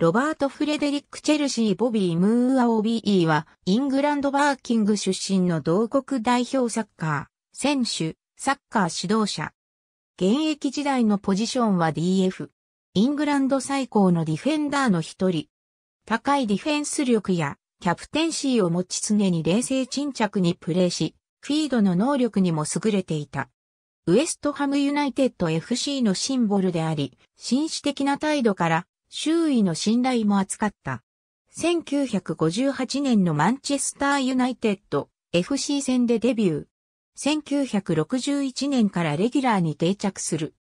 ロバート・フレデリック・チェルシー・ボビー・ムーア・オビーは、イングランド・バーキング出身の同国代表サッカー、選手、サッカー指導者。現役時代のポジションは DF。イングランド最高のディフェンダーの一人。高いディフェンス力や、キャプテンシーを持ち常に冷静沈着にプレーし、フィードの能力にも優れていた。ウエストハムユナイテッド FC のシンボルであり、紳士的な態度から周囲の信頼も厚かった。1958年のマンチェスターユナイテッド FC 戦でデビュー。1961年からレギュラーに定着する。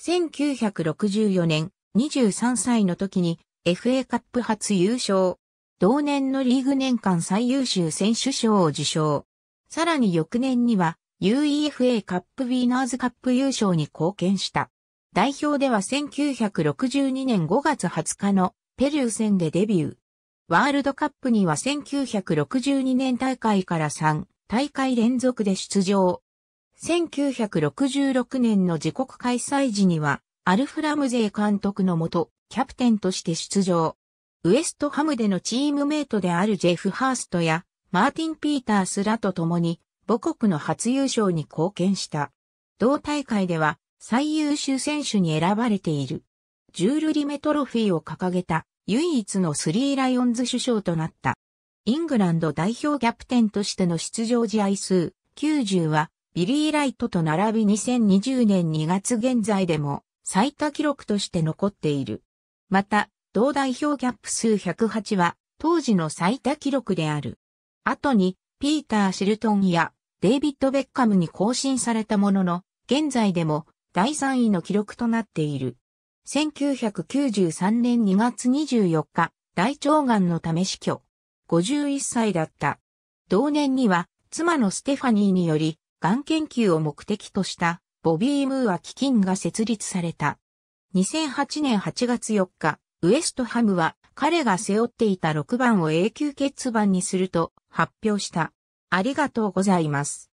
1964年23歳の時に FA カップ初優勝。同年のリーグ年間最優秀選手賞を受賞。さらに翌年には UEFA カップウィーナーズカップ優勝に貢献した。代表では1962年5月20日のペルー戦でデビュー。ワールドカップには1962年大会から3大会連続で出場。1966年の自国開催時には、アルフラムゼ監督のもと、キャプテンとして出場。ウエストハムでのチームメイトであるジェフ・ハーストや、マーティン・ピータースらと共に、母国の初優勝に貢献した。同大会では、最優秀選手に選ばれている。ジュール・リメトロフィーを掲げた唯一のスリーライオンズ首相となった。イングランド代表キャプテンとしての出場試合数90はビリー・ライトと並び2020年2月現在でも最多記録として残っている。また、同代表キャップ数108は当時の最多記録である。後に、ピーター・シルトンやデイビッド・ベッカムに更新されたものの、現在でも第3位の記録となっている。1993年2月24日、大腸がんのため死去。51歳だった。同年には、妻のステファニーにより、がん研究を目的とした、ボビー・ムーア基金が設立された。2008年8月4日、ウエストハムは彼が背負っていた6番を永久欠番にすると発表した。ありがとうございます。